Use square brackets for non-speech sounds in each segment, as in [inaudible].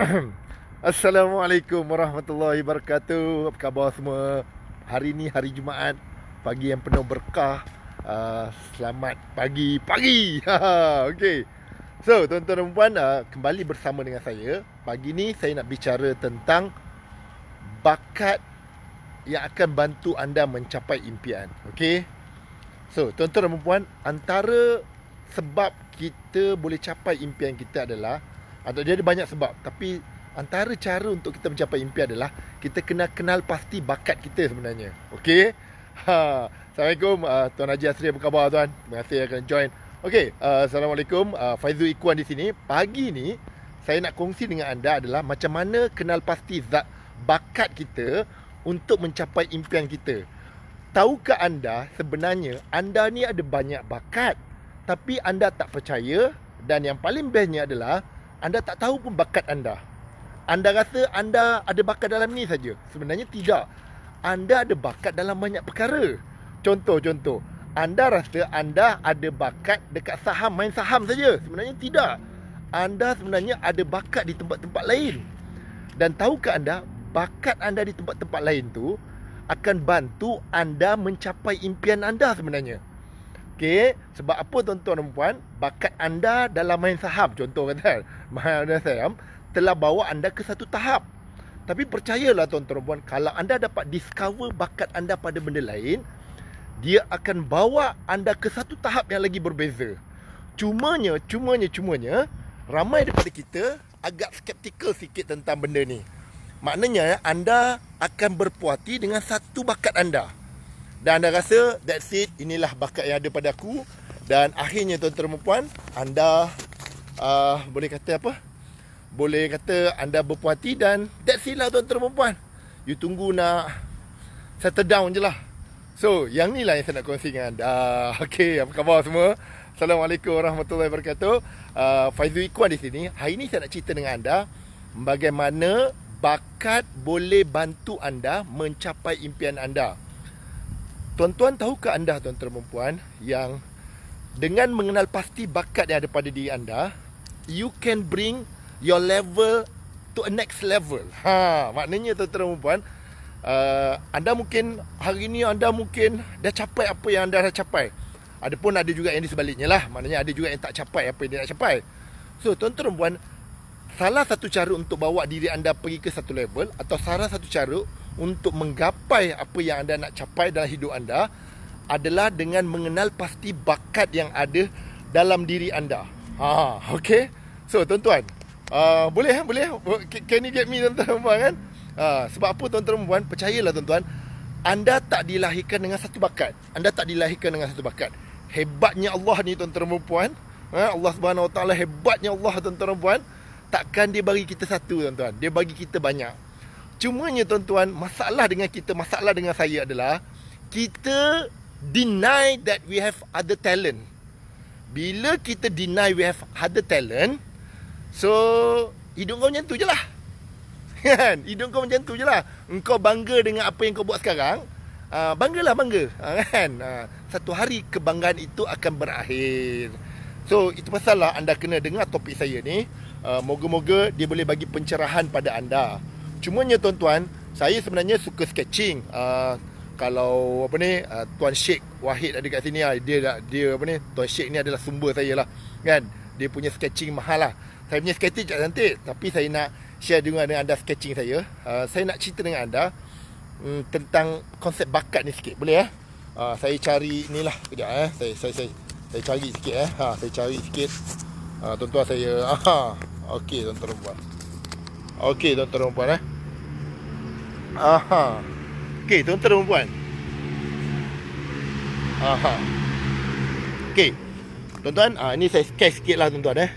[clears throat] Assalamualaikum warahmatullahi wabarakatuh. Apa khabar semua? Hari ni hari Jumaat, pagi yang penuh berkah. Uh, selamat pagi, pagi. [laughs] Ha, ha, okey. So, tuan-tuan dan puan, uh, kembali bersama dengan saya. Pagi ni saya nak bicara tentang bakat yang akan bantu anda mencapai impian. Okey. So, tuan-tuan dan puan, antara sebab kita boleh capai impian kita adalah atau jadi banyak sebab tapi antara cara untuk kita mencapai impian adalah kita kena kenal pasti bakat kita sebenarnya okay ha assalamualaikum uh, tuan Haji Asri apa khabar tuan terima kasih yang akan join okay uh, assalamualaikum uh, Faizu Ikwan di sini pagi ni saya nak kongsi dengan anda adalah macam mana kenal pasti zat bakat kita untuk mencapai impian kita tahukah anda sebenarnya anda ni ada banyak bakat tapi anda tak percaya dan yang paling bestnya adalah anda tak tahu pun bakat anda. Anda rasa anda ada bakat dalam ni saja. Sebenarnya tidak. Anda ada bakat dalam banyak perkara. Contoh-contoh, anda rasa anda ada bakat dekat saham, main saham saja. Sebenarnya tidak. Anda sebenarnya ada bakat di tempat-tempat lain. Dan tahukah anda bakat anda di tempat-tempat lain tu akan bantu anda mencapai impian anda sebenarnya. Okey, sebab apa tuan-tuan dan puan, bakat anda dalam main saham contoh kata, kan? [laughs] main saham telah bawa anda ke satu tahap. Tapi percayalah tuan-tuan dan puan, kalau anda dapat discover bakat anda pada benda lain, dia akan bawa anda ke satu tahap yang lagi berbeza. Cumanya, cumanya, cumanya, ramai daripada kita agak skeptikal sikit tentang benda ni. Maknanya anda akan berpuati dengan satu bakat anda. Dan anda rasa that's it inilah bakat yang ada pada aku dan akhirnya tuan-tuan dan puan anda uh, boleh kata apa? Boleh kata anda berpuas hati dan that's it lah tuan-tuan dan puan. You tunggu nak settle down je lah. So, yang ni lah yang saya nak kongsi dengan anda. [laughs] Okay, apa khabar semua? Assalamualaikum warahmatullahi wabarakatuh. Uh, ah, Faizu Ikhwan di sini. Hari ni saya nak cerita dengan anda bagaimana bakat boleh bantu anda mencapai impian anda. Tuan-tuan tahu ke anda tuan dan perempuan yang dengan mengenal pasti bakat yang ada pada diri anda, you can bring your level to a next level. Ha, maknanya tuan dan perempuan, uh, anda mungkin hari ini anda mungkin dah capai apa yang anda dah capai. Adapun ada juga yang di sebaliknya lah. Maknanya ada juga yang tak capai apa yang dia nak capai. So, tuan dan perempuan, salah satu cara untuk bawa diri anda pergi ke satu level atau salah satu cara untuk menggapai apa yang anda nak capai dalam hidup anda adalah dengan mengenal pasti bakat yang ada dalam diri anda. Ha, okay. So, tuan-tuan, uh, boleh kan? Boleh? Eh? Can you get me tuan-tuan puan kan? Uh, sebab apa tuan-tuan puan? Percayalah tuan-tuan, anda tak dilahirkan dengan satu bakat. Anda tak dilahirkan dengan satu bakat. Hebatnya Allah ni tuan-tuan puan. Ha, Allah Subhanahu hebatnya Allah tuan-tuan puan. Takkan dia bagi kita satu tuan-tuan. Dia bagi kita banyak. Cumanya tuan-tuan, masalah dengan kita, masalah dengan saya adalah kita deny that we have other talent. Bila kita deny we have other talent, so hidung kau macam tu je lah. [laughs] Kan? kau macam tu je lah. Engkau bangga dengan apa yang kau buat sekarang, uh, banggalah bangga. Lah, ah, kan? Uh, satu hari kebanggaan itu akan berakhir. So, itu pasal lah anda kena dengar topik saya ni. Uh, moga-moga dia boleh bagi pencerahan pada anda. Cumanya tuan-tuan, saya sebenarnya suka sketching. Uh, kalau apa ni, uh, Tuan Sheikh Wahid ada kat sini lah. Dia, dia apa ni, Tuan Sheikh ni adalah sumber saya lah. Kan? Dia punya sketching mahal lah. Saya punya sketching tak cantik. Tapi saya nak share dengan, dengan anda sketching saya. Uh, saya nak cerita dengan anda um, tentang konsep bakat ni sikit. Boleh eh? Uh, saya cari ni lah. Kejap eh. Saya, saya, saya, saya cari sikit eh. Ha, saya cari sikit. Uh, tuan-tuan saya. [laughs] Aha. Okey tuan-tuan perempuan. Okey tuan-tuan perempuan eh. Aha. Okey, tuan-tuan dan puan. Aha. Okey. Tuan-tuan, ah ini saya sketch sikitlah tuan-tuan eh.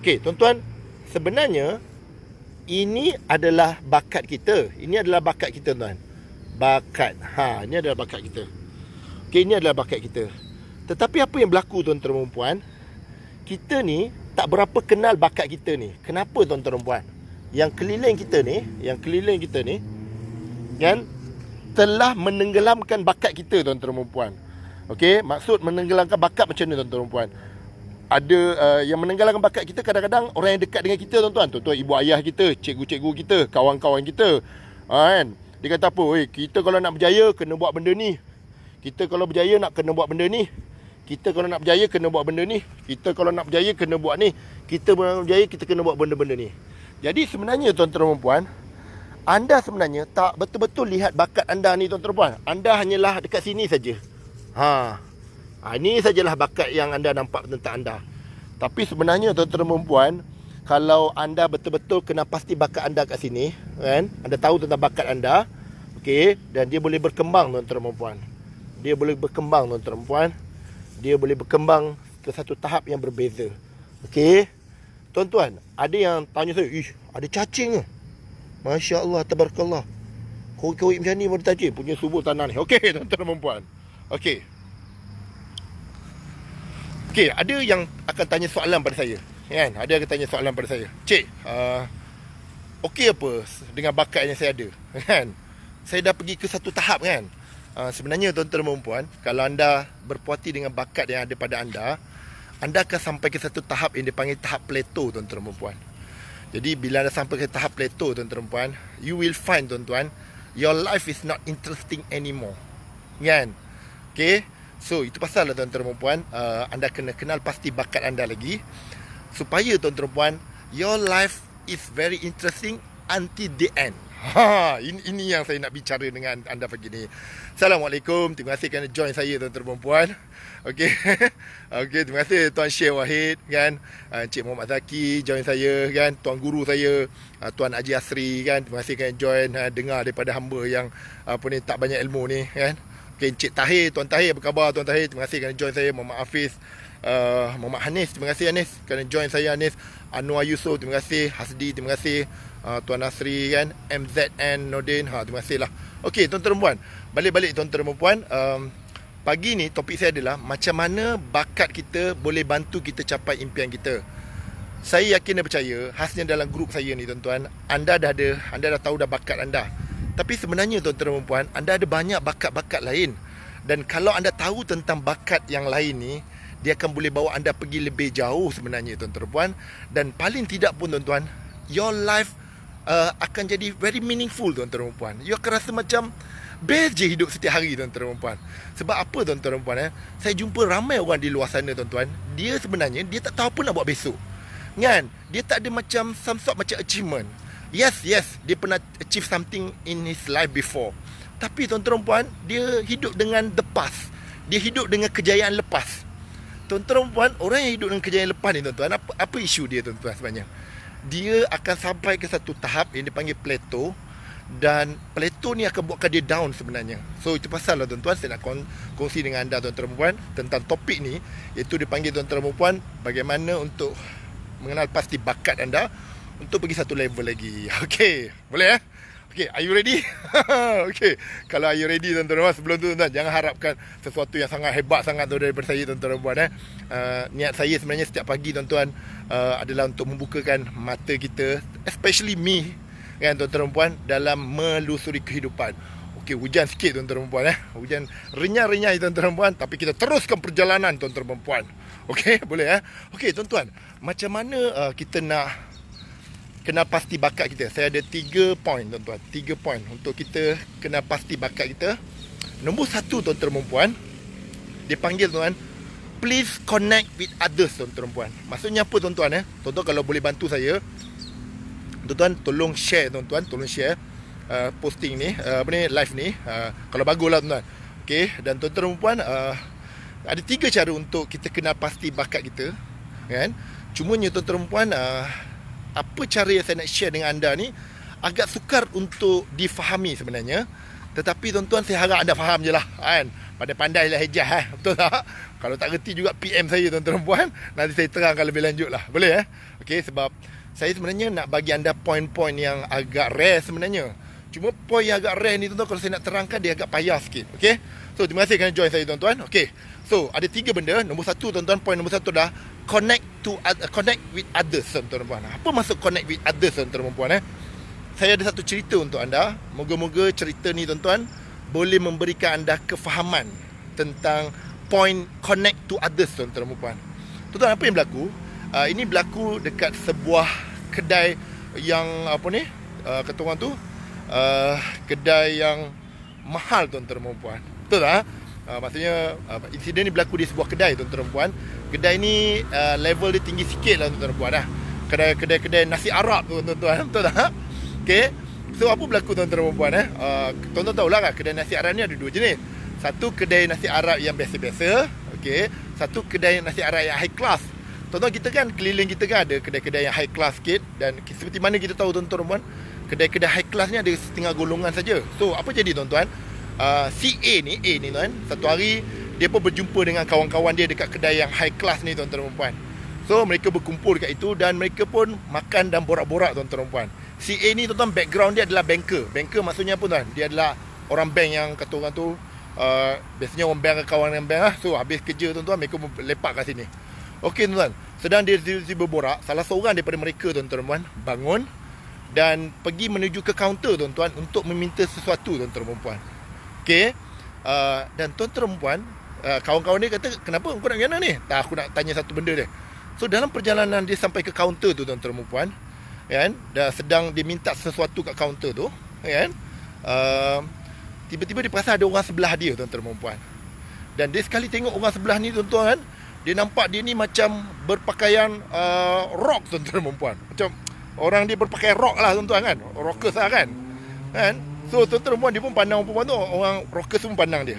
Okey, tuan-tuan, sebenarnya ini adalah bakat kita. Ini adalah bakat kita, tuan. Bakat. Ha, ini adalah bakat kita. Okey, ini adalah bakat kita. Tetapi apa yang berlaku tuan-tuan dan puan? Kita ni tak berapa kenal bakat kita ni. Kenapa tuan-tuan dan puan? Yang keliling kita ni, yang keliling kita ni, kan telah menenggelamkan bakat kita tuan-tuan dan puan okey maksud menenggelamkan bakat macam mana tuan-tuan dan puan ada uh, yang menenggelamkan bakat kita kadang-kadang orang yang dekat dengan kita tuan-tuan tuan-tuan ibu ayah kita cikgu-cikgu kita kawan-kawan kita ha, kan dia kata apa Oi, kita kalau nak berjaya kena buat benda ni kita kalau berjaya nak kena buat benda ni kita kalau nak berjaya kena buat benda ni kita kalau nak berjaya kena buat ni kita nak berjaya kita kena buat benda-benda ni jadi sebenarnya tuan-tuan dan puan-puan anda sebenarnya tak betul-betul lihat bakat anda ni tuan-tuan puan. Anda hanyalah dekat sini saja. Ha. ha. Ini sajalah bakat yang anda nampak tentang anda. Tapi sebenarnya tuan-tuan puan, kalau anda betul-betul kena pasti bakat anda kat sini, kan? Anda tahu tentang bakat anda, okey, dan dia boleh berkembang tuan-tuan puan. Dia boleh berkembang tuan-tuan puan. Dia boleh berkembang ke satu tahap yang berbeza. Okey. Tuan-tuan, ada yang tanya saya, "Ish, ada cacing ke?" Masya Allah, tabarakallah. Kori-kori macam ni pun ditajib. Punya subuh tanah ni. Okey, [laughs] tuan-tuan dan perempuan. Okey. Okey, ada yang akan tanya soalan pada saya. Kan? Ada yang akan tanya soalan pada saya. Cik, uh, okey apa dengan bakat yang saya ada? [laughs] Kan? Saya dah pergi ke satu tahap kan? Uh, sebenarnya tuan-tuan dan perempuan, kalau anda berpuati dengan bakat yang ada pada anda, anda akan sampai ke satu tahap yang dipanggil tahap plateau tuan-tuan dan perempuan. Jadi bila anda sampai ke tahap plateau tuan-tuan puan, you will find tuan-tuan your life is not interesting anymore. Kan? Okay? So itu pasal lah tuan-tuan dan puan, uh, anda kena kenal pasti bakat anda lagi supaya tuan-tuan puan your life is very interesting until the end. Ha, ini, ini yang saya nak bicara dengan anda pagi ni. Assalamualaikum. Terima kasih kerana join saya tuan-tuan dan puan. Okey. [laughs] Okey, terima kasih tuan Syekh Wahid kan. Ah, Cik Muhammad Zaki join saya kan. Tuan guru saya, ah, tuan Haji Asri kan. Terima kasih kerana join ah, dengar daripada hamba yang apa ni tak banyak ilmu ni kan. Okey, Cik Tahir, tuan Tahir apa khabar tuan Tahir? Terima kasih kerana join saya Muhammad Hafiz. Uh, Muhammad Hanis, terima kasih Hanis kerana join saya Hanis. Anwar Yusof, terima kasih. Hasdi, terima kasih. Ah, Tuan Nasri kan MZN Nordin ha, Terima kasih lah Okey tuan-tuan dan puan Balik-balik tuan-tuan dan puan um, Pagi ni topik saya adalah Macam mana bakat kita Boleh bantu kita capai impian kita Saya yakin dan percaya Khasnya dalam grup saya ni tuan-tuan Anda dah ada Anda dah tahu dah bakat anda Tapi sebenarnya tuan-tuan dan puan Anda ada banyak bakat-bakat lain Dan kalau anda tahu tentang bakat yang lain ni dia akan boleh bawa anda pergi lebih jauh sebenarnya tuan-tuan dan puan dan paling tidak pun tuan-tuan your life uh, akan jadi very meaningful tuan-tuan dan puan. You akan rasa macam beje hidup setiap hari tuan-tuan dan puan. Sebab apa tuan-tuan dan puan eh? Saya jumpa ramai orang di luar sana tuan-tuan. Dia sebenarnya dia tak tahu apa nak buat besok. Kan? Dia tak ada macam some sort macam achievement. Yes, yes, dia pernah achieve something in his life before. Tapi tuan-tuan dan puan, dia hidup dengan the past. Dia hidup dengan kejayaan lepas. Tuan-tuan dan puan, orang yang hidup dengan kejayaan lepas ni tuan-tuan, apa, apa isu dia tuan-tuan sebenarnya? dia akan sampai ke satu tahap yang dipanggil plateau dan plateau ni akan buatkan dia down sebenarnya. So itu pasal lah tuan-tuan saya nak kongsi dengan anda tuan-tuan perempuan tentang topik ni iaitu dipanggil tuan-tuan perempuan bagaimana untuk mengenal pasti bakat anda untuk pergi satu level lagi. [laughs] Okay, boleh eh? Okay, are you ready? [laughs] okay, kalau are you ready tuan-tuan puan, sebelum tu tuan-tuan jangan harapkan sesuatu yang sangat hebat sangat tu daripada saya tuan-tuan puan eh. Uh, niat saya sebenarnya setiap pagi tuan-tuan uh, adalah untuk membukakan mata kita, especially me kan tuan-tuan puan dalam melusuri kehidupan. Okay, hujan sikit tuan-tuan puan eh. Hujan renyah-renyah tuan-tuan puan, tapi kita teruskan perjalanan tuan-tuan puan. Okay, boleh eh. Okay, tuan-tuan, macam mana uh, kita nak Kena pasti bakat kita. Saya ada tiga poin tuan-tuan. Tiga poin untuk kita kena pasti bakat kita. Nombor satu tuan-tuan perempuan. Dia panggil tuan-tuan. Please connect with others tuan-tuan perempuan. Maksudnya apa tuan-tuan eh? Tuan-tuan kalau boleh bantu saya. Tuan-tuan tolong share tuan-tuan. Tolong share. Uh, posting ni. Uh, apa ni? Live ni. Uh, kalau bagus lah tuan-tuan. Okay. Dan tuan-tuan perempuan. Uh, ada tiga cara untuk kita kena pasti bakat kita. Kan? Cumanya tuan-tuan perempuan. Uh, apa cara yang saya nak share dengan anda ni agak sukar untuk difahami sebenarnya tetapi tuan-tuan saya harap anda faham je lah kan pada pandai lah hijah eh? betul tak kalau tak reti juga PM saya tuan-tuan puan nanti saya terangkan lebih lanjut lah boleh eh Okey, sebab saya sebenarnya nak bagi anda poin-poin yang agak rare sebenarnya Cuma point yang agak rare ni tuan-tuan kalau saya nak terangkan dia agak payah sikit. Okey. So terima kasih kerana join saya tuan-tuan. Okey. So ada tiga benda. Nombor satu tuan-tuan, point nombor satu dah connect to uh, connect with others tuan-tuan puan. Apa maksud connect with others tuan-tuan puan eh? Saya ada satu cerita untuk anda. Moga-moga cerita ni tuan-tuan boleh memberikan anda kefahaman tentang point connect to others tuan-tuan puan. Tuan-tuan apa yang berlaku? Uh, ini berlaku dekat sebuah kedai yang apa ni? Uh, kata orang tu uh, kedai yang mahal tuan-tuan dan puan. Betul tak? Uh, maksudnya uh, insiden ni berlaku di sebuah kedai tuan-tuan dan puan. Kedai ni uh, level dia tinggi sikit lah tuan-tuan dan puan. Lah. Kedai-kedai nasi Arab tu tuan-tuan. Betul tak? Okay. So apa berlaku tuan-tuan dan puan? Eh? Uh, tuan-tuan tahu lah kan kedai nasi Arab ni ada dua jenis. Satu kedai nasi Arab yang biasa-biasa. Okay. Satu kedai nasi Arab yang high class. Tuan-tuan kita kan keliling kita kan ada kedai-kedai yang high class sikit dan seperti mana kita tahu tuan-tuan puan kedai-kedai high class ni ada setengah golongan saja. So apa jadi tuan-tuan? Uh, si A ni, A ni tuan, satu hari dia pun berjumpa dengan kawan-kawan dia dekat kedai yang high class ni tuan-tuan puan. So mereka berkumpul dekat itu dan mereka pun makan dan borak-borak tuan-tuan dan puan. Si A ni tuan-tuan background dia adalah banker. Banker maksudnya apa tuan? Dia adalah orang bank yang kata orang tu uh, biasanya orang bank kawan kawan bank lah. So habis kerja tuan-tuan mereka pun lepak kat sini. Okey tuan-tuan, sedang dia tiba-tiba berborak, salah seorang daripada mereka tuan-tuan bangun dan pergi menuju ke kaunter tuan-tuan untuk meminta sesuatu tuan-tuan perempuan. Okey. Uh, dan tuan-tuan perempuan uh, kawan-kawan dia kata kenapa kau nak pergi ni? Tak aku nak tanya satu benda dia. So dalam perjalanan dia sampai ke kaunter tu tuan-tuan perempuan kan dah sedang dia minta sesuatu kat kaunter tu kan uh, tiba-tiba dia perasan ada orang sebelah dia tuan-tuan dan dia sekali tengok orang sebelah ni tuan-tuan dia nampak dia ni macam berpakaian uh, rock tuan-tuan dan puan. Macam orang dia berpakaian rock lah tuan-tuan kan. Rockers lah kan. Kan? So tuan-tuan dan puan dia pun pandang perempuan tu orang rockers pun pandang dia.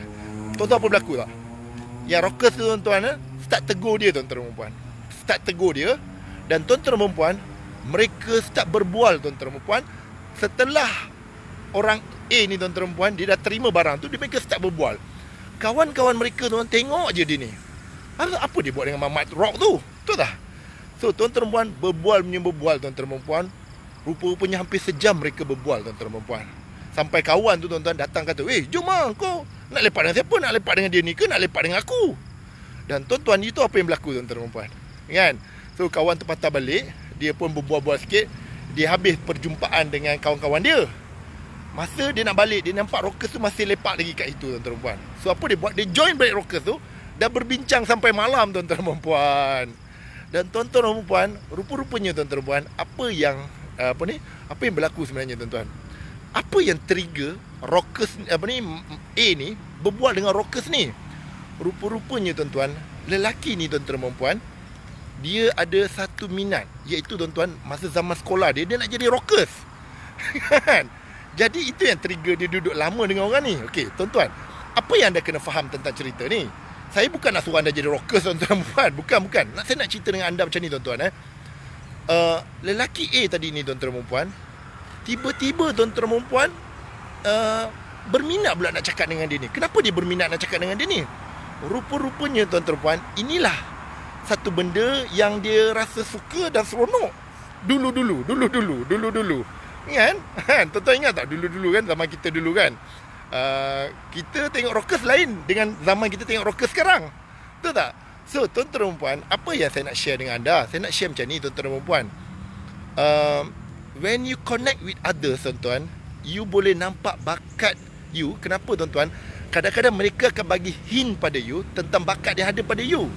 Tuan-tuan apa berlaku lah. Ya rockers tu tuan-tuan eh, start tegur dia tuan-tuan dan puan. Start tegur dia dan tuan-tuan dan puan mereka start berbual tuan-tuan dan puan setelah orang A ni tuan-tuan dan puan dia dah terima barang tu dia mereka start berbual. Kawan-kawan mereka tuan tengok je dia ni. Apa, apa dia buat dengan mamat rock tu? Tu dah. So tuan perempuan berbual punya berbual tuan perempuan. Rupa-rupanya hampir sejam mereka berbual tuan perempuan. Sampai kawan tu tuan-tuan datang kata, "Weh, jom ah kau nak lepak dengan siapa? Nak lepak dengan dia ni ke nak lepak dengan aku?" Dan tuan-tuan itu apa yang berlaku tuan perempuan? Kan? So kawan tu patah balik, dia pun berbual-bual sikit, dia habis perjumpaan dengan kawan-kawan dia. Masa dia nak balik, dia nampak rocker tu masih lepak lagi kat situ tuan perempuan. So apa dia buat? Dia join balik rocker tu, Dah berbincang sampai malam tuan-tuan dan puan. Dan tuan-tuan dan puan, rupa-rupanya tuan-tuan dan puan, apa yang apa ni? Apa yang berlaku sebenarnya tuan-tuan? Apa yang trigger Rockers apa ni A ni berbual dengan Rockers ni? Rupa-rupanya tuan-tuan, lelaki ni tuan-tuan dan puan, dia ada satu minat iaitu tuan-tuan masa zaman sekolah dia dia nak jadi rockers. [laughs] Kan? jadi itu yang trigger dia duduk lama dengan orang ni. Okey, tuan-tuan, apa yang anda kena faham tentang cerita ni? saya bukan nak suruh anda jadi rockers tuan-tuan puan [laughs] bukan bukan nak saya nak cerita dengan anda macam ni tuan-tuan eh uh, lelaki A tadi ni tuan-tuan puan tiba-tiba tuan-tuan puan uh, eh, berminat pula nak cakap dengan dia ni kenapa dia berminat nak cakap dengan dia ni rupa-rupanya tuan-tuan puan inilah satu benda yang dia rasa suka dan seronok dulu-dulu dulu-dulu dulu-dulu Ingat? [laughs] tuan-tuan ingat tak dulu-dulu kan zaman kita dulu kan uh, kita tengok rockers lain dengan zaman kita tengok rockers sekarang. Betul tak? So, tuan-tuan dan puan, apa yang saya nak share dengan anda? Saya nak share macam ni, tuan-tuan dan puan. Uh, when you connect with others, tuan-tuan, you boleh nampak bakat you. Kenapa, tuan-tuan? Kadang-kadang mereka akan bagi hint pada you tentang bakat yang ada pada you.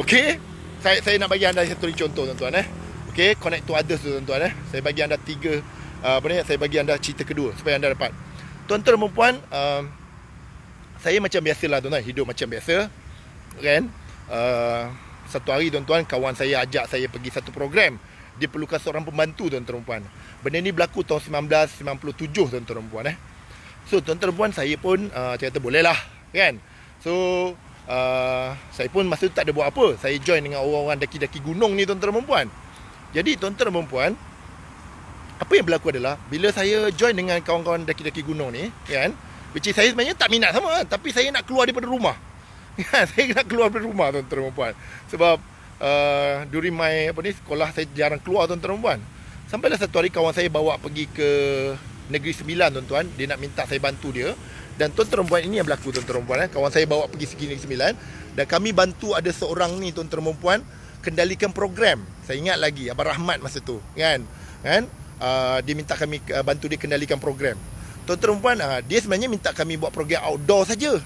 Okay? Saya saya nak bagi anda satu contoh, tuan-tuan. Eh. Okay, connect to others, tuan-tuan. Eh. Saya bagi anda tiga, uh, apa ni? Saya bagi anda cerita kedua supaya anda dapat tuan-tuan dan perempuan uh, um, saya macam biasalah tuan-tuan hidup macam biasa kan uh, satu hari tuan-tuan kawan saya ajak saya pergi satu program dia perlukan seorang pembantu tuan-tuan dan perempuan benda ni berlaku tahun 1997 tuan-tuan dan perempuan eh so tuan-tuan dan perempuan saya pun uh, kata lah, kan so Uh, saya pun masa tu tak ada buat apa Saya join dengan orang-orang daki-daki gunung ni tuan-tuan dan perempuan Jadi tuan-tuan dan perempuan apa yang berlaku adalah bila saya join dengan kawan-kawan daki-daki gunung ni kan which is saya sebenarnya tak minat sama kan? tapi saya nak keluar daripada rumah [laughs] kan saya nak keluar daripada rumah tuan-tuan dan puan sebab uh, during my apa ni sekolah saya jarang keluar tuan-tuan dan puan sampailah satu hari kawan saya bawa pergi ke negeri sembilan tuan-tuan dia nak minta saya bantu dia dan tuan-tuan dan puan ini yang berlaku tuan-tuan dan puan eh? kawan saya bawa pergi segi negeri sembilan dan kami bantu ada seorang ni tuan-tuan dan puan kendalikan program saya ingat lagi abang Rahmat masa tu kan kan Uh, diminta kami uh, bantu dia kendalikan program. Tuan tuan puan uh, dia sebenarnya minta kami buat program outdoor saja.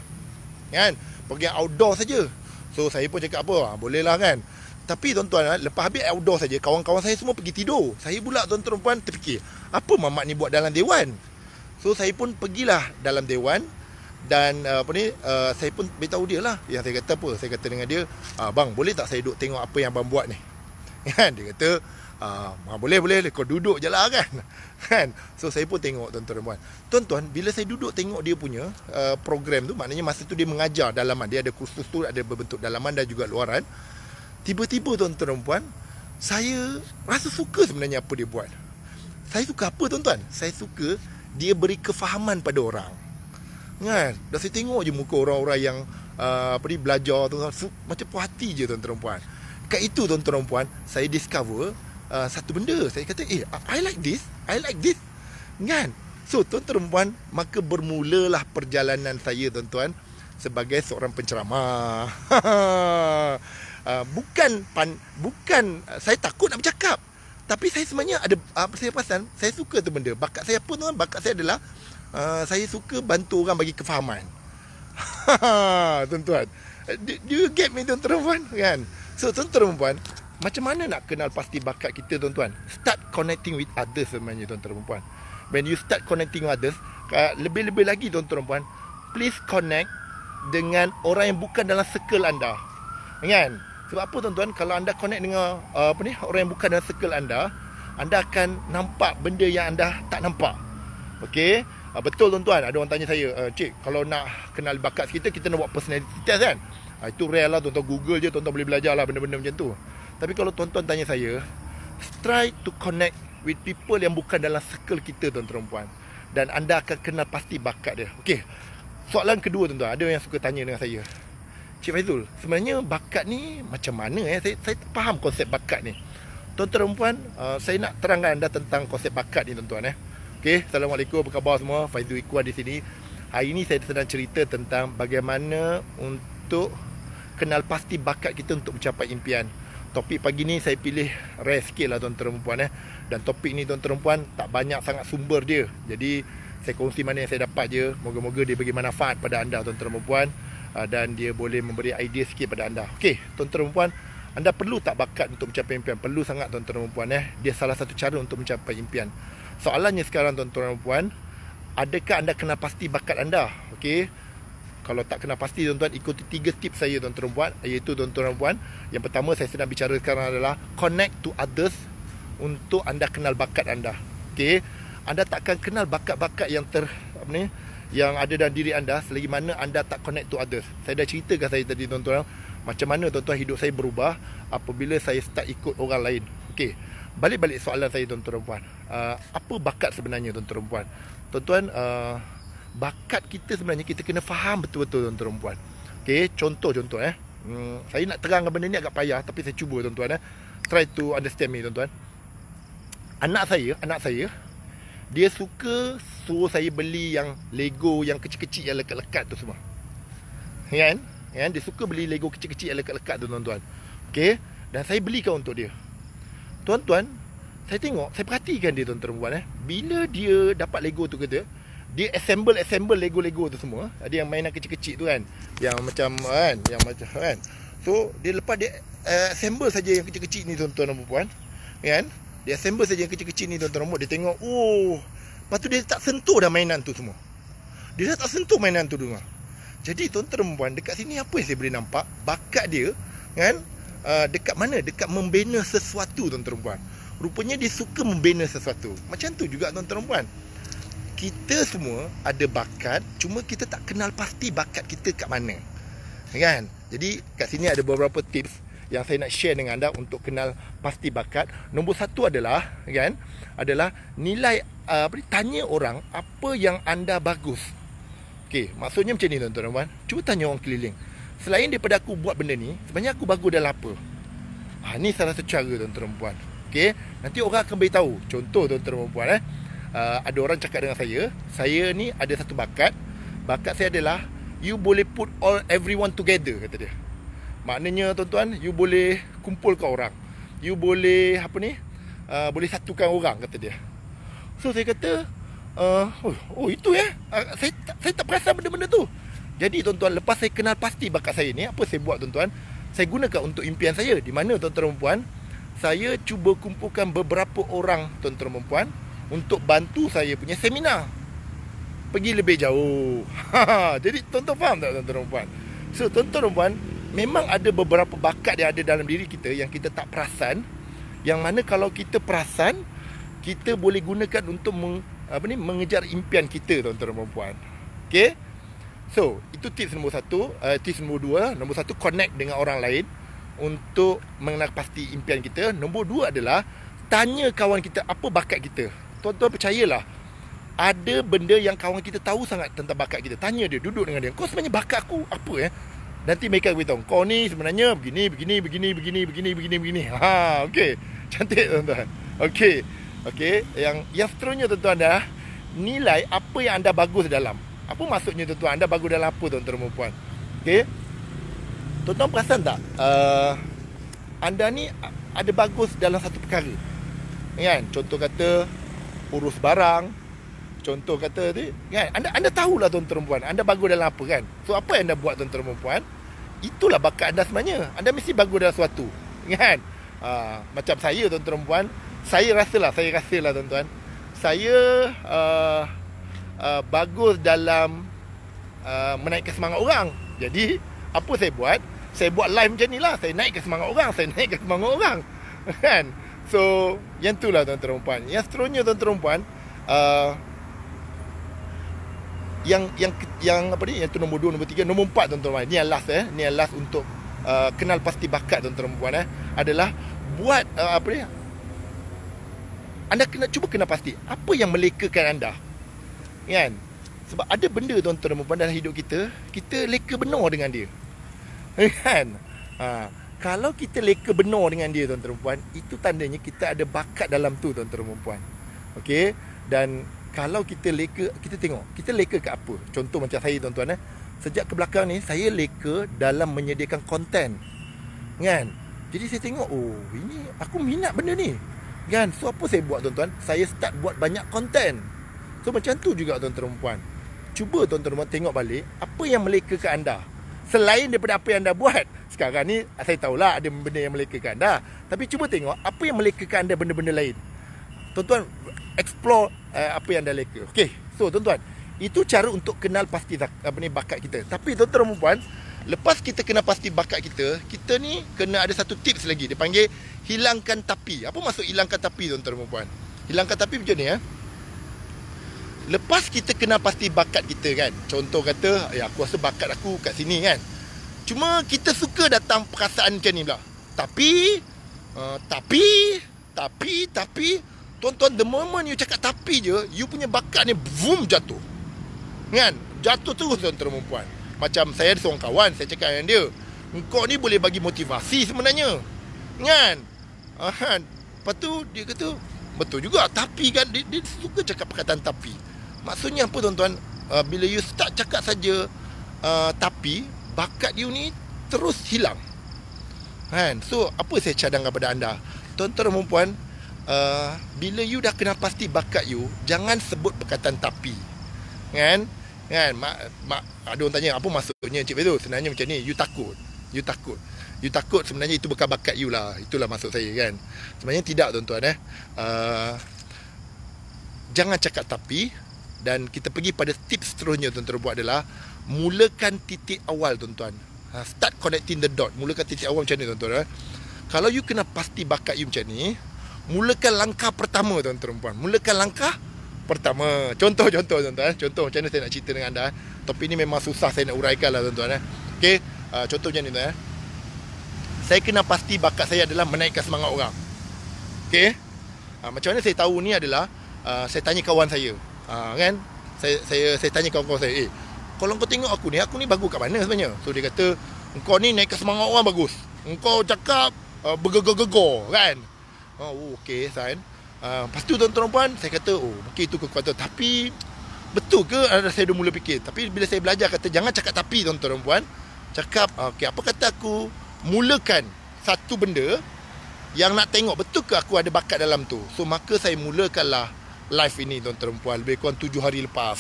Kan? Program outdoor saja. So saya pun cakap apa? Ha, ah, boleh lah kan. Tapi tuan tuan uh, lepas habis outdoor saja kawan-kawan saya semua pergi tidur. Saya pula tuan tuan puan terfikir, apa mamak ni buat dalam dewan? So saya pun pergilah dalam dewan dan uh, apa ni uh, saya pun beritahu dia lah yang saya kata apa saya kata dengan dia abang ah, boleh tak saya duduk tengok apa yang abang buat ni [laughs] kan dia kata uh, boleh boleh kau duduk je lah, kan [laughs] kan so saya pun tengok tuan-tuan puan tuan-tuan bila saya duduk tengok dia punya uh, program tu maknanya masa tu dia mengajar dalaman dia ada kursus tu ada berbentuk dalaman dan juga luaran tiba-tiba tuan-tuan puan saya rasa suka sebenarnya apa dia buat saya suka apa tuan-tuan saya suka dia beri kefahaman pada orang kan dah saya tengok je muka orang-orang yang uh, apa ni belajar tuan-tuan macam puas hati je tuan-tuan puan Dekat itu tuan-tuan puan Saya discover uh, satu benda. Saya kata, eh, I like this. I like this. Kan? So, tuan-tuan puan, maka bermulalah perjalanan saya, tuan-tuan, sebagai seorang penceramah. [laughs] uh, bukan, pan, bukan uh, saya takut nak bercakap. Tapi saya sebenarnya ada, apa uh, saya perasan, saya suka tu benda. Bakat saya pun tuan Bakat saya adalah, uh, saya suka bantu orang bagi kefahaman. [laughs] tuan-tuan. Uh, do, do you get me, tuan-tuan puan? Kan? So, tuan-tuan puan, macam mana nak kenal pasti bakat kita tuan-tuan? Start connecting with others sebenarnya tuan-tuan dan puan. When you start connecting with others, uh, lebih-lebih lagi tuan-tuan dan puan, please connect dengan orang yang bukan dalam circle anda. Kan? Sebab apa tuan-tuan? Kalau anda connect dengan uh, apa ni? Orang yang bukan dalam circle anda, anda akan nampak benda yang anda tak nampak. Okey? Uh, betul tuan-tuan. Ada orang tanya saya, uh, "Cik, kalau nak kenal bakat kita, kita nak buat personality test kan?" Uh, itu rare lah tuan-tuan Google je tuan-tuan boleh belajar lah benda-benda macam tu. Tapi kalau tuan-tuan tanya saya, try to connect with people yang bukan dalam circle kita tuan-tuan puan. Dan anda akan kenal pasti bakat dia. Okey. Soalan kedua tuan-tuan, ada yang suka tanya dengan saya. Cik Faizul, sebenarnya bakat ni macam mana eh? Saya saya tak faham konsep bakat ni. Tuan-tuan puan, uh, saya nak terangkan anda tentang konsep bakat ni tuan-tuan eh. Okey, assalamualaikum apa khabar semua? Faizul Ikuan di sini. Hari ini saya sedang cerita tentang bagaimana untuk kenal pasti bakat kita untuk mencapai impian topik pagi ni saya pilih rare sikit lah tuan-tuan perempuan eh. Dan topik ni tuan-tuan perempuan tak banyak sangat sumber dia. Jadi saya kongsi mana yang saya dapat je. Moga-moga dia bagi manfaat pada anda tuan-tuan perempuan. Uh, dan dia boleh memberi idea sikit pada anda. Okey, tuan-tuan perempuan. Anda perlu tak bakat untuk mencapai impian? Perlu sangat tuan-tuan perempuan eh. Dia salah satu cara untuk mencapai impian. Soalannya sekarang tuan-tuan perempuan. Adakah anda kena pasti bakat anda? Okey kalau tak kena pasti tuan-tuan ikuti tiga tips saya tuan-tuan buat iaitu tuan-tuan buat yang pertama saya sedang bicara sekarang adalah connect to others untuk anda kenal bakat anda okey anda takkan kenal bakat-bakat yang ter apa ni yang ada dalam diri anda selagi mana anda tak connect to others saya dah ceritakan saya tadi tuan-tuan macam mana tuan-tuan hidup saya berubah apabila saya start ikut orang lain okey balik-balik soalan saya tuan-tuan puan uh, ah, apa bakat sebenarnya tuan-tuan puan tuan-tuan uh, bakat kita sebenarnya kita kena faham betul-betul tuan-tuan dan puan. Okey, contoh-contoh eh. Hmm, saya nak terangkan benda ni agak payah tapi saya cuba tuan-tuan eh. Try to understand me tuan-tuan. Anak saya, anak saya dia suka suruh saya beli yang Lego yang kecil-kecil yang lekat-lekat tu semua. Ya kan? Ya kan dia suka beli Lego kecil-kecil yang lekat-lekat tu tuan-tuan. Okey, dan saya belikan untuk dia. Tuan-tuan, saya tengok, saya perhatikan dia tuan-tuan eh. Bila dia dapat Lego tu kata, dia assemble assemble lego lego tu semua ada yang mainan kecil-kecil tu kan yang macam kan yang macam kan so dia lepas dia uh, assemble saja yang kecil-kecil ni tuan-tuan dan puan kan dia assemble saja yang kecil-kecil ni tuan-tuan dia tengok oh lepas tu dia tak sentuh dah mainan tu semua dia dah tak sentuh mainan tu semua jadi tuan-tuan dan puan dekat sini apa yang saya boleh nampak bakat dia kan uh, dekat mana dekat membina sesuatu tuan-tuan puan rupanya dia suka membina sesuatu macam tu juga tuan-tuan puan kita semua ada bakat cuma kita tak kenal pasti bakat kita kat mana kan jadi kat sini ada beberapa tips yang saya nak share dengan anda untuk kenal pasti bakat nombor satu adalah kan adalah nilai uh, apa ni tanya orang apa yang anda bagus okey maksudnya macam ni tuan-tuan puan cuba tanya orang keliling selain daripada aku buat benda ni sebenarnya aku bagus dalam apa ha ni salah satu cara tuan-tuan puan okey nanti orang akan beritahu contoh tuan-tuan puan eh uh, ada orang cakap dengan saya, saya ni ada satu bakat. Bakat saya adalah you boleh put all everyone together kata dia. Maknanya tuan-tuan, you boleh kumpulkan orang. You boleh apa ni? Uh, boleh satukan orang kata dia. So saya kata uh, oh, oh itu ya. Uh, saya saya tak perasan benda-benda tu. Jadi tuan-tuan, lepas saya kenal pasti bakat saya ni, apa saya buat tuan-tuan? Saya gunakan untuk impian saya. Di mana tuan-tuan dan puan, saya cuba kumpulkan beberapa orang tuan-tuan dan puan untuk bantu saya punya seminar pergi lebih jauh. [laughs] Jadi tuan-tuan faham tak tuan-tuan puan? So tuan-tuan puan, memang ada beberapa bakat yang ada dalam diri kita yang kita tak perasan yang mana kalau kita perasan kita boleh gunakan untuk meng, apa ni mengejar impian kita tuan-tuan puan. Okey? So, itu tips nombor satu uh, Tips nombor dua Nombor satu, connect dengan orang lain Untuk mengenal pasti impian kita Nombor dua adalah Tanya kawan kita apa bakat kita tuan-tuan percayalah ada benda yang kawan kita tahu sangat tentang bakat kita tanya dia duduk dengan dia kau sebenarnya bakat aku apa ya eh? nanti mereka beritahu kau ni sebenarnya begini begini begini begini begini begini begini [laughs] ha okey cantik tuan-tuan okey okey yang yang seterusnya tuan-tuan dah nilai apa yang anda bagus dalam apa maksudnya tuan-tuan anda bagus dalam apa tuan-tuan dan puan okey tuan-tuan perasan tak uh, anda ni ada bagus dalam satu perkara kan contoh kata urus barang contoh kata tu kan anda anda tahulah tuan perempuan anda bagus dalam apa kan so apa yang anda buat tuan perempuan itulah bakat anda sebenarnya anda mesti bagus dalam sesuatu kan uh, macam saya tuan perempuan saya rasa lah saya rasalah tuan-tuan saya uh, uh, bagus dalam uh, menaikkan semangat orang jadi apa saya buat saya buat live macam ni lah saya naikkan semangat orang saya naikkan semangat orang [laughs] kan So Yang itulah tuan-tuan dan perempuan Yang seterusnya tuan-tuan dan perempuan uh, yang yang yang apa ni yang tu nombor 2 nombor 3 nombor 4 tuan-tuan ni yang last eh ni yang last untuk uh, kenal pasti bakat tuan-tuan perempuan eh adalah buat uh, apa ni anda kena cuba kenal pasti apa yang melekakan anda kan sebab ada benda tuan-tuan perempuan dalam hidup kita kita leka benar dengan dia [laughs] kan ha uh kalau kita leka benar dengan dia tuan-tuan perempuan itu tandanya kita ada bakat dalam tu tuan-tuan perempuan okey dan kalau kita leka kita tengok kita leka ke apa contoh macam saya tuan-tuan eh sejak ke belakang ni saya leka dalam menyediakan konten kan jadi saya tengok oh ini aku minat benda ni kan so apa saya buat tuan-tuan saya start buat banyak konten so macam tu juga tuan-tuan perempuan cuba tuan-tuan perempuan tengok balik apa yang meleka ke anda selain daripada apa yang anda buat sekarang ni saya tahulah ada benda yang melekakan anda tapi cuba tengok apa yang melekakan anda benda-benda lain tuan-tuan explore uh, apa yang anda leka okey so tuan-tuan itu cara untuk kenal pasti apa ni bakat kita tapi tuan-tuan dan puan lepas kita kenal pasti bakat kita kita ni kena ada satu tips lagi dia panggil hilangkan tapi apa maksud hilangkan tapi tuan-tuan dan puan hilangkan tapi macam ni eh ya? Lepas kita kenal pasti bakat kita kan Contoh kata ya, Aku rasa bakat aku kat sini kan Cuma kita suka datang perasaan macam ni lah. Tapi uh, Tapi Tapi Tapi Tuan-tuan the moment you cakap tapi je You punya bakat ni Vroom jatuh Kan Jatuh terus tuan-tuan perempuan Macam saya ada seorang kawan Saya cakap dengan dia Engkau ni boleh bagi motivasi sebenarnya Kan Aha. Kan? Lepas tu dia kata Betul juga Tapi kan Dia, dia suka cakap perkataan tapi Maksudnya apa tuan-tuan uh, Bila you start cakap saja uh, Tapi Bakat you ni Terus hilang Kan So apa saya cadang kepada anda Tuan-tuan dan puan uh, Bila you dah kenal pasti bakat you Jangan sebut perkataan tapi Kan Kan mak, mak, Ada orang tanya Apa maksudnya Encik Fezul Sebenarnya macam ni You takut You takut You takut sebenarnya itu bukan bakat you lah Itulah maksud saya kan Sebenarnya tidak tuan-tuan eh uh, Jangan cakap tapi dan kita pergi pada tips seterusnya tuan-tuan buat adalah Mulakan titik awal tuan-tuan ha, Start connecting the dot Mulakan titik awal macam ni tuan-tuan eh. Kalau you kena pasti bakat you macam ni Mulakan langkah pertama tuan-tuan puan Mulakan langkah pertama Contoh-contoh tuan-tuan eh. Contoh macam mana saya nak cerita dengan anda eh. Topik ni memang susah saya nak uraikan lah tuan-tuan eh. Okay uh, ha, Contoh macam ni tuan-tuan eh. Saya kena pasti bakat saya adalah menaikkan semangat orang Okay uh, ha, Macam mana saya tahu ni adalah uh, Saya tanya kawan saya Ha, kan? Saya saya saya tanya kau kau saya, "Eh, kalau kau tengok aku ni, aku ni bagus kat mana sebenarnya?" So dia kata, "Engkau ni naik ke semangat orang bagus. Engkau cakap uh, bergegegegor, kan?" Ha, oh, okey, sign. Uh, lepas tu tuan-tuan dan puan Saya kata Oh mungkin itu kekuatan Tapi Betul ke ada ah, Saya dah mula fikir Tapi bila saya belajar Kata jangan cakap tapi Tuan-tuan dan puan Cakap uh, okay, Apa kata aku Mulakan Satu benda Yang nak tengok Betul ke aku ada bakat dalam tu So maka saya mulakanlah live ini tuan perempuan lebih kurang 7 hari lepas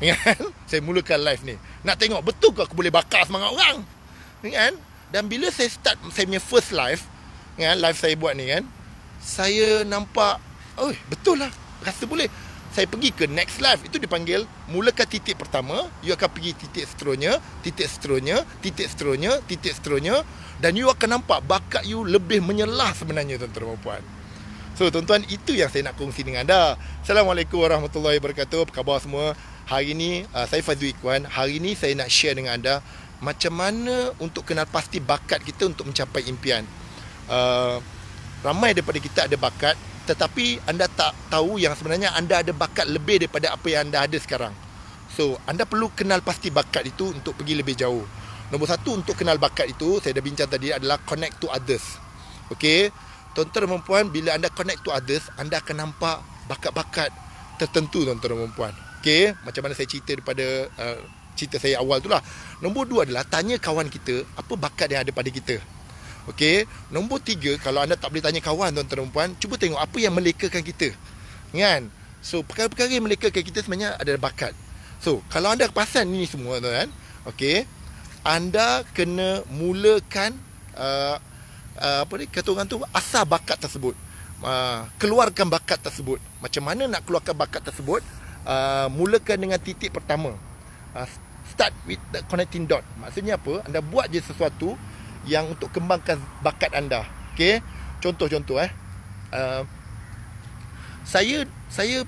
kan [laughs] saya mulakan live ni nak tengok betul ke aku boleh bakar semangat orang kan dan bila saya start saya punya first live kan live saya buat ni kan saya nampak oi betul lah rasa boleh saya pergi ke next live itu dipanggil mulakan titik pertama you akan pergi titik seterusnya titik seterusnya titik seterusnya titik seterusnya dan you akan nampak bakat you lebih menyelah sebenarnya tuan-tuan dan puan-puan So tuan-tuan itu yang saya nak kongsi dengan anda Assalamualaikum warahmatullahi wabarakatuh Apa khabar semua Hari ini uh, saya Fazul Ikhwan Hari ini saya nak share dengan anda Macam mana untuk kenal pasti bakat kita untuk mencapai impian uh, Ramai daripada kita ada bakat Tetapi anda tak tahu yang sebenarnya anda ada bakat lebih daripada apa yang anda ada sekarang So anda perlu kenal pasti bakat itu untuk pergi lebih jauh Nombor satu untuk kenal bakat itu Saya dah bincang tadi adalah connect to others Okay tuan-tuan dan puan bila anda connect to others anda akan nampak bakat-bakat tertentu tuan-tuan dan puan okey macam mana saya cerita daripada uh, cerita saya awal tu lah nombor dua adalah tanya kawan kita apa bakat yang ada pada kita Okay. nombor tiga kalau anda tak boleh tanya kawan tuan-tuan dan puan cuba tengok apa yang melekakan kita kan so perkara-perkara yang melekakan kita sebenarnya ada bakat so kalau anda perasan ni semua tuan-tuan okey anda kena mulakan uh, uh, apa ni kata orang tu asah bakat tersebut uh, keluarkan bakat tersebut macam mana nak keluarkan bakat tersebut uh, mulakan dengan titik pertama uh, start with the connecting dot maksudnya apa anda buat je sesuatu yang untuk kembangkan bakat anda okey contoh-contoh eh uh, saya saya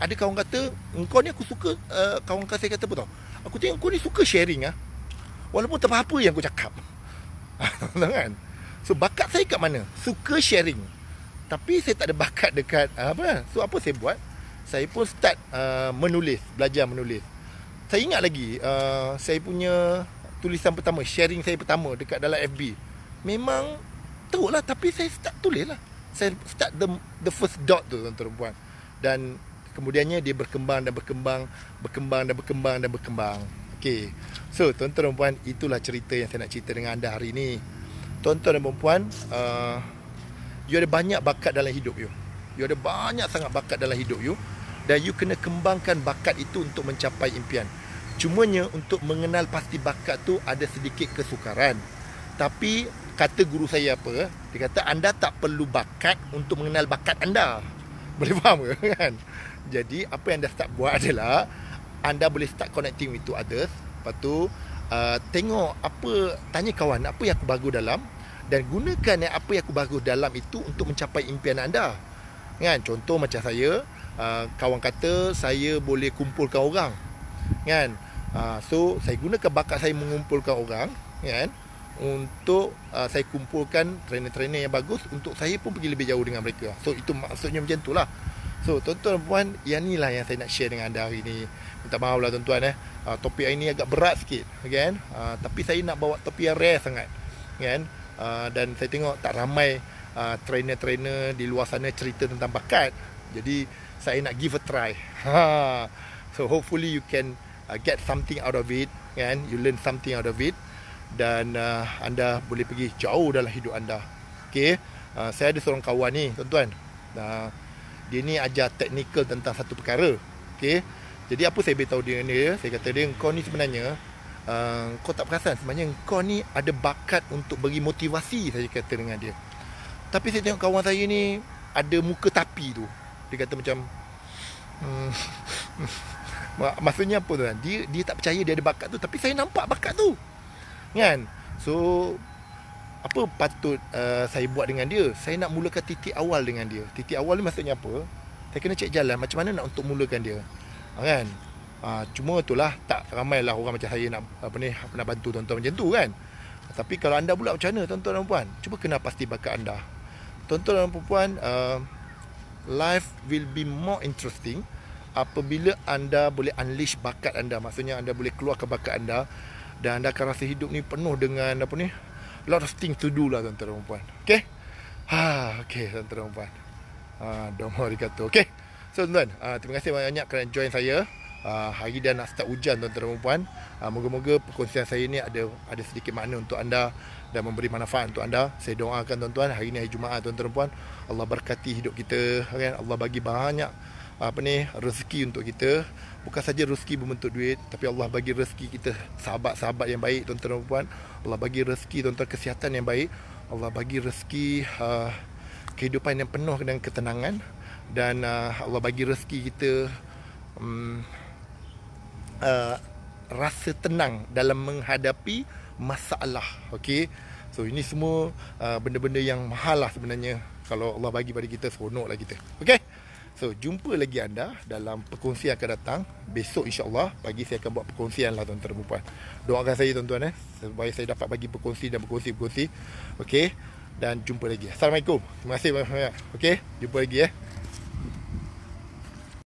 ada kawan kata engkau ni aku suka uh, kawan kata saya kata apa tau aku tengok kau ni suka sharing ah walaupun tak apa yang aku cakap [laughs] kan So bakat saya kat mana? Suka sharing. Tapi saya tak ada bakat dekat uh, apa. So apa saya buat? Saya pun start uh, menulis, belajar menulis. Saya ingat lagi uh, saya punya tulisan pertama, sharing saya pertama dekat dalam FB. Memang teruk lah tapi saya start tulis lah. Saya start the, the first dot tu tuan-tuan perempuan. Dan kemudiannya dia berkembang dan berkembang, berkembang dan berkembang dan berkembang. Okay. So tuan-tuan perempuan itulah cerita yang saya nak cerita dengan anda hari ini. Tuan-tuan dan perempuan uh, You ada banyak bakat dalam hidup you You ada banyak sangat bakat dalam hidup you Dan you kena kembangkan bakat itu Untuk mencapai impian Cumanya untuk mengenal pasti bakat tu Ada sedikit kesukaran Tapi kata guru saya apa Dia kata anda tak perlu bakat Untuk mengenal bakat anda [laughs] Boleh faham ke [laughs] kan Jadi apa yang anda start buat adalah Anda boleh start connecting with to others Lepas tu Uh, tengok apa tanya kawan apa yang aku bagus dalam dan gunakan apa yang aku bagus dalam itu untuk mencapai impian anda kan contoh macam saya uh, kawan kata saya boleh kumpulkan orang kan uh, so saya gunakan bakat saya mengumpulkan orang kan untuk uh, saya kumpulkan trainer-trainer yang bagus untuk saya pun pergi lebih jauh dengan mereka so itu maksudnya macam tu lah. So tuan-tuan dan puan Yang inilah yang saya nak share dengan anda hari ni Minta maaf lah tuan-tuan eh uh, Topik hari ni agak berat sikit Again uh, ah, Tapi saya nak bawa topik yang rare sangat Again uh, ah, Dan saya tengok tak ramai uh, Trainer-trainer di luar sana cerita tentang bakat Jadi saya nak give a try ha. So hopefully you can uh, get something out of it kan? You learn something out of it Dan uh, anda boleh pergi jauh dalam hidup anda Okay uh, Saya ada seorang kawan ni tuan-tuan Uh, dia ni ajar teknikal tentang satu perkara okay? jadi apa saya beritahu dia ni ya? saya kata dia kau ni sebenarnya uh, kau tak perasan sebenarnya kau ni ada bakat untuk beri motivasi saya kata dengan dia tapi saya tengok kawan saya ni ada muka tapi tu dia kata macam hmm, [laughs] maksudnya apa tu kan dia dia tak percaya dia ada bakat tu tapi saya nampak bakat tu kan so apa patut uh, saya buat dengan dia saya nak mulakan titik awal dengan dia titik awal ni maksudnya apa saya kena cek jalan macam mana nak untuk mulakan dia ha, kan ha, cuma itulah tak ramailah orang macam saya nak apa ni nak bantu tuan-tuan macam tu kan tapi kalau anda pula macam mana tuan-tuan dan puan cuba kena pasti bakat anda tuan-tuan dan puan uh, life will be more interesting apabila anda boleh unleash bakat anda maksudnya anda boleh keluar ke bakat anda dan anda akan rasa hidup ni penuh dengan apa ni lot of things to do lah tuan-tuan dan puan. Okay? Ha, okay tuan-tuan dan puan. Ha, domo [laughs] dikatu. Okay? So tuan-tuan, ha, terima kasih banyak-banyak kerana join saya. Ha, hari dah nak start hujan tuan-tuan dan puan. Ha, moga-moga perkongsian saya ni ada ada sedikit makna untuk anda dan memberi manfaat untuk anda. Saya doakan tuan-tuan hari ni hari Jumaat tuan-tuan dan puan. Allah berkati hidup kita. Kan? Allah bagi banyak apa ni rezeki untuk kita bukan saja rezeki berbentuk duit tapi Allah bagi rezeki kita sahabat-sahabat yang baik tuan-tuan dan puan Allah bagi rezeki tuan-tuan kesihatan yang baik Allah bagi rezeki uh, kehidupan yang penuh dengan ketenangan dan uh, Allah bagi rezeki kita um, uh, rasa tenang dalam menghadapi masalah okey so ini semua uh, benda-benda yang mahal lah sebenarnya kalau Allah bagi pada kita lah kita okey So jumpa lagi anda dalam perkongsian akan datang Besok insyaAllah pagi saya akan buat perkongsian lah tuan-tuan dan perempuan Doakan saya tuan-tuan eh Supaya saya dapat bagi perkongsi dan berkongsi-perkongsi Okay Dan jumpa lagi Assalamualaikum Terima kasih banyak-banyak Okay Jumpa lagi eh